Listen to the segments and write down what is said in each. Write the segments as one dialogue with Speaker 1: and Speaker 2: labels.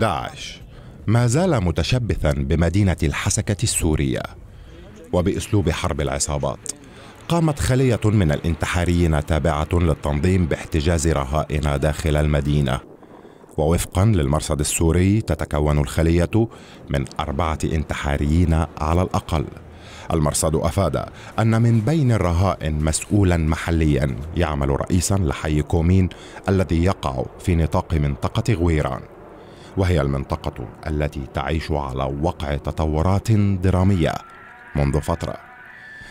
Speaker 1: داعش ما زال متشبثا بمدينة الحسكة السورية وبأسلوب حرب العصابات قامت خلية من الانتحاريين تابعة للتنظيم باحتجاز رهائن داخل المدينة ووفقا للمرصد السوري تتكون الخلية من أربعة انتحاريين على الأقل المرصد أفاد أن من بين الرهائن مسؤولا محليا يعمل رئيسا لحي كومين الذي يقع في نطاق منطقة غويران وهي المنطقة التي تعيش على وقع تطورات درامية منذ فترة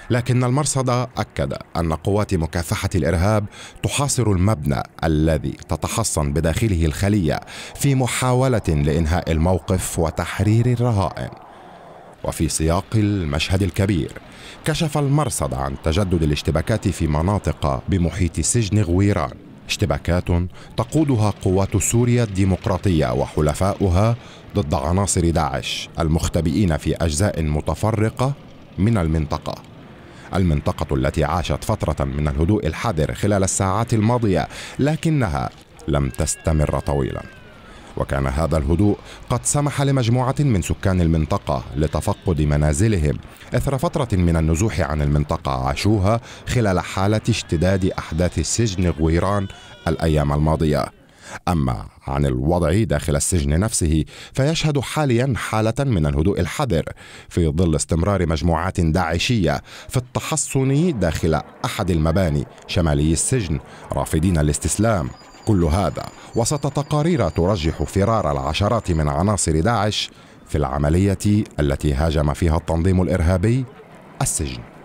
Speaker 1: لكن المرصد أكد أن قوات مكافحة الإرهاب تحاصر المبنى الذي تتحصن بداخله الخلية في محاولة لإنهاء الموقف وتحرير الرهائن وفي سياق المشهد الكبير كشف المرصد عن تجدد الاشتباكات في مناطق بمحيط سجن غويران اشتباكات تقودها قوات سوريا الديمقراطيه وحلفاؤها ضد عناصر داعش المختبئين في اجزاء متفرقه من المنطقه المنطقه التي عاشت فتره من الهدوء الحذر خلال الساعات الماضيه لكنها لم تستمر طويلا وكان هذا الهدوء قد سمح لمجموعة من سكان المنطقة لتفقد منازلهم إثر فترة من النزوح عن المنطقة عاشوها خلال حالة اشتداد أحداث السجن غويران الأيام الماضية أما عن الوضع داخل السجن نفسه فيشهد حاليا حالة من الهدوء الحذر في ظل استمرار مجموعات داعشية في التحصن داخل أحد المباني شمالي السجن رافضين الاستسلام كل هذا وسط تقارير ترجح فرار العشرات من عناصر داعش في العمليه التي هاجم فيها التنظيم الارهابي السجن